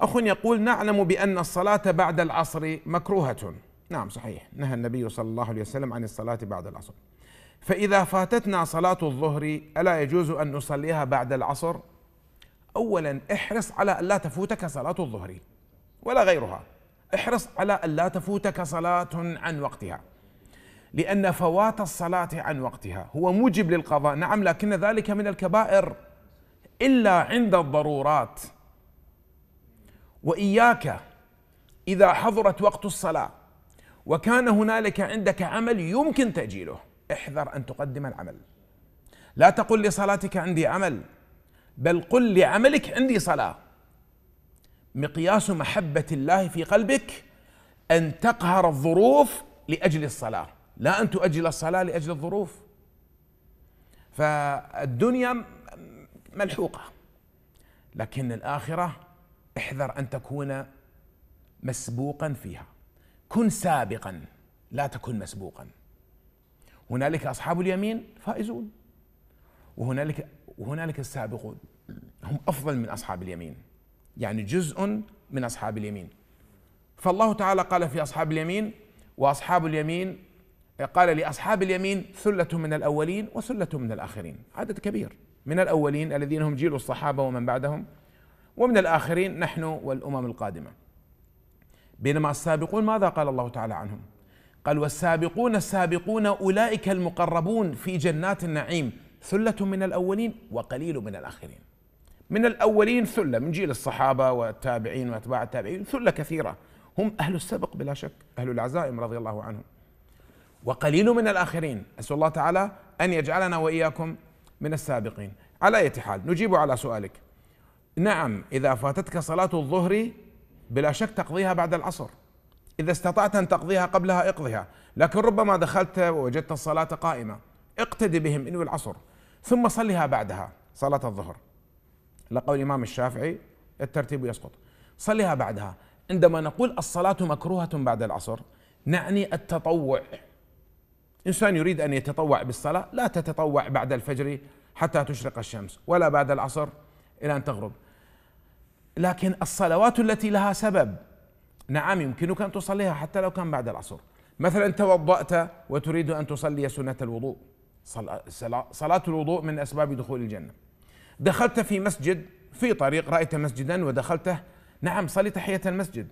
أخ يقول نعلم بأن الصلاة بعد العصر مكروهة نعم صحيح نهى النبي صلى الله عليه وسلم عن الصلاة بعد العصر فإذا فاتتنا صلاة الظهر ألا يجوز أن نصليها بعد العصر أولا احرص على أن لا تفوتك صلاة الظهر ولا غيرها احرص على أن لا تفوتك صلاة عن وقتها لأن فوات الصلاة عن وقتها هو موجب للقضاء نعم لكن ذلك من الكبائر إلا عند الضرورات واياك اذا حضرت وقت الصلاه وكان هنالك عندك عمل يمكن تاجيله احذر ان تقدم العمل لا تقل لصلاتك عندي عمل بل قل لعملك عندي صلاه مقياس محبه الله في قلبك ان تقهر الظروف لاجل الصلاه لا ان تؤجل الصلاه لاجل الظروف فالدنيا ملحوقه لكن الاخره احذر ان تكون مسبوقا فيها كن سابقا لا تكن مسبوقا هنالك اصحاب اليمين فائزون وهنالك وهنالك السابقون هم افضل من اصحاب اليمين يعني جزء من اصحاب اليمين فالله تعالى قال في اصحاب اليمين واصحاب اليمين قال لاصحاب اليمين ثله من الاولين وثله من الاخرين عدد كبير من الاولين الذين هم جيل الصحابه ومن بعدهم ومن الآخرين نحن والأمم القادمة بينما السابقون ماذا قال الله تعالى عنهم قال والسابقون السابقون أولئك المقربون في جنات النعيم ثلة من الأولين وقليل من الآخرين من الأولين ثلة من جيل الصحابة والتابعين وأتباع التابعين ثلة كثيرة هم أهل السبق بلا شك أهل العزائم رضي الله عنهم وقليل من الآخرين أسأل الله تعالى أن يجعلنا وإياكم من السابقين على أي حال نجيب على سؤالك نعم إذا فاتتك صلاة الظهر بلا شك تقضيها بعد العصر إذا استطعت أن تقضيها قبلها اقضها لكن ربما دخلت ووجدت الصلاة قائمة اقتدي بهم إنو العصر ثم صلها بعدها صلاة الظهر لقول الإمام الشافعي الترتيب يسقط صلها بعدها عندما نقول الصلاة مكروهة بعد العصر نعني التطوع إنسان يريد أن يتطوع بالصلاة لا تتطوع بعد الفجر حتى تشرق الشمس ولا بعد العصر إلى أن تغرب لكن الصلوات التي لها سبب نعم يمكنك أن تصليها حتى لو كان بعد العصر مثلا توضأت وتريد أن تصلي سنة الوضوء صلاة الوضوء من أسباب دخول الجنة دخلت في مسجد في طريق رأيت مسجدا ودخلته نعم صلي تحية المسجد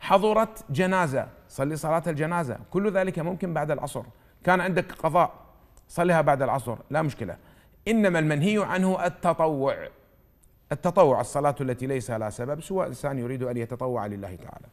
حضرت جنازة صلي صلاة الجنازة كل ذلك ممكن بعد العصر كان عندك قضاء صليها بعد العصر لا مشكلة إنما المنهي عنه التطوع التطوع الصلاة التي ليس لها سبب سواء إنسان يريد أن يتطوع لله تعالى